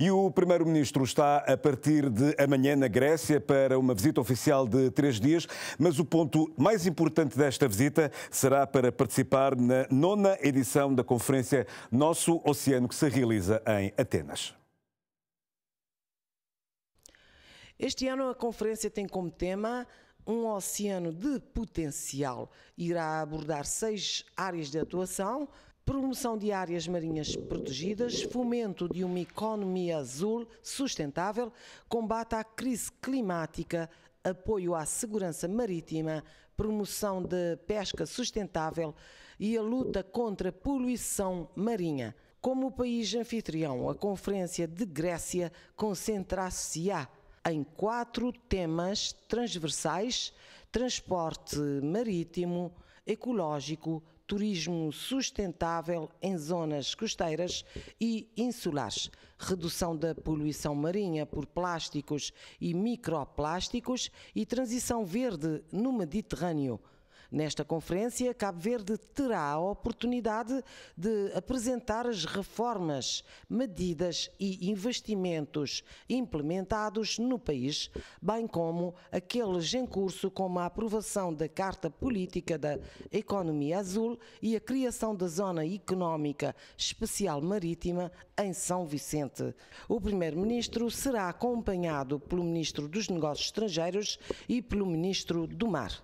E o Primeiro-Ministro está a partir de amanhã na Grécia para uma visita oficial de três dias, mas o ponto mais importante desta visita será para participar na nona edição da conferência Nosso Oceano, que se realiza em Atenas. Este ano a conferência tem como tema um oceano de potencial. Irá abordar seis áreas de atuação, promoção de áreas marinhas protegidas, fomento de uma economia azul sustentável, combate à crise climática, apoio à segurança marítima, promoção de pesca sustentável e a luta contra a poluição marinha. Como país anfitrião, a Conferência de Grécia concentrar-se-á em quatro temas transversais: transporte marítimo, ecológico, turismo sustentável em zonas costeiras e insulares, redução da poluição marinha por plásticos e microplásticos e transição verde no Mediterrâneo. Nesta conferência, Cabo Verde terá a oportunidade de apresentar as reformas, medidas e investimentos implementados no país, bem como aqueles em curso, como a aprovação da Carta Política da Economia Azul e a criação da Zona Económica Especial Marítima em São Vicente. O Primeiro-Ministro será acompanhado pelo Ministro dos Negócios Estrangeiros e pelo Ministro do Mar.